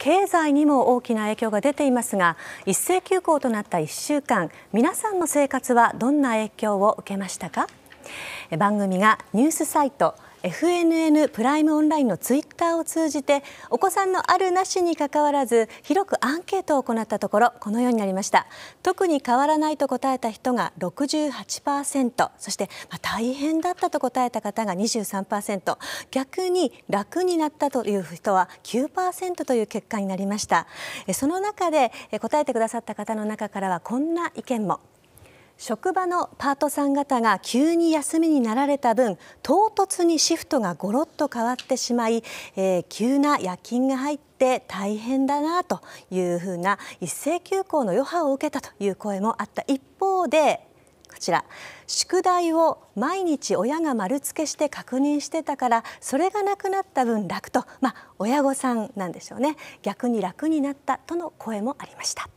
経済にも大きな影響が出ていますが一斉休校となった1週間皆さんの生活はどんな影響を受けましたか番組がニュースサイト「FNN プライムオンラインのツイッターを通じてお子さんのあるなしにかかわらず広くアンケートを行ったところこのようになりました特に変わらないと答えた人が68%そして、まあ、大変だったと答えた方が23%逆に楽になったという人は9%という結果になりましたその中で答えてくださった方の中からはこんな意見も職場のパートさん方が急に休みになられた分唐突にシフトがごろっと変わってしまい、えー、急な夜勤が入って大変だなというふうな一斉休校の余波を受けたという声もあった一方でこちら宿題を毎日親が丸付けして確認してたからそれがなくなった分楽と、まあ、親御さんなんでしょうね逆に楽になったとの声もありました。